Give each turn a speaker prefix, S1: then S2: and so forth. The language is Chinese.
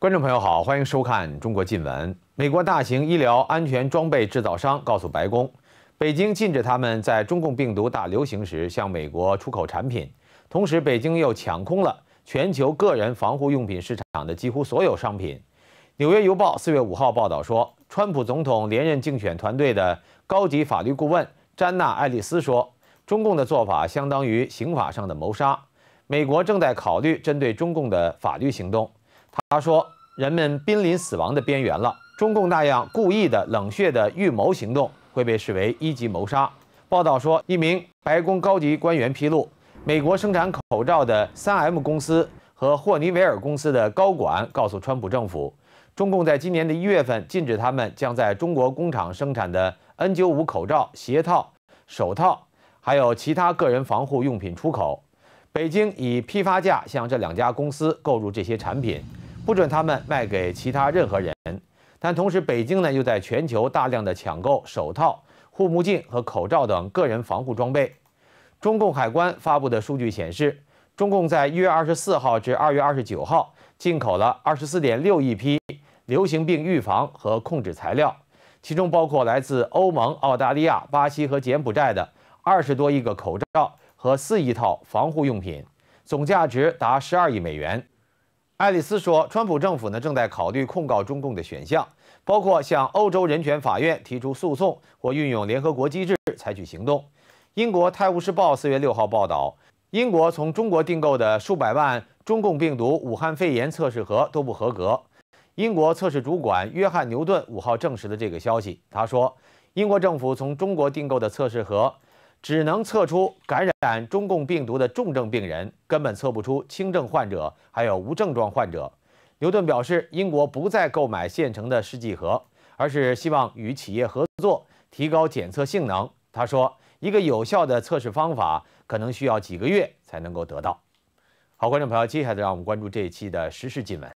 S1: 观众朋友好，欢迎收看《中国新闻》。美国大型医疗安全装备制造商告诉白宫，北京禁止他们在中共病毒大流行时向美国出口产品。同时，北京又抢空了全球个人防护用品市场的几乎所有商品。《纽约邮报》四月五号报道说，川普总统连任竞选团队的高级法律顾问詹娜·爱丽丝说，中共的做法相当于刑法上的谋杀。美国正在考虑针对中共的法律行动。他说：“人们濒临死亡的边缘了。中共那样故意的冷血的预谋行动会被视为一级谋杀。”报道说，一名白宫高级官员披露，美国生产口罩的 3M 公司和霍尼韦尔公司的高管告诉川普政府，中共在今年的一月份禁止他们将在中国工厂生产的 N95 口罩、鞋套、手套，还有其他个人防护用品出口。北京以批发价向这两家公司购入这些产品。不准他们卖给其他任何人。但同时，北京呢又在全球大量的抢购手套、护目镜和口罩等个人防护装备。中共海关发布的数据显示，中共在一月二十四号至二月二十九号进口了二十四点六亿批流行病预防和控制材料，其中包括来自欧盟、澳大利亚、巴西和柬埔寨的二十多亿个口罩和四亿套防护用品，总价值达十二亿美元。爱丽丝说：“川普政府呢正在考虑控告中共的选项，包括向欧洲人权法院提出诉讼或运用联合国机制采取行动。”英国《泰晤士报》四月六号报道，英国从中国订购的数百万中共病毒武汉肺炎测试盒都不合格。英国测试主管约翰·牛顿五号证实了这个消息。他说：“英国政府从中国订购的测试盒。”只能测出感染中共病毒的重症病人，根本测不出轻症患者，还有无症状患者。牛顿表示，英国不再购买现成的试剂盒，而是希望与企业合作提高检测性能。他说，一个有效的测试方法可能需要几个月才能够得到。好，观众朋友，接下来让我们关注这一期的时事新闻。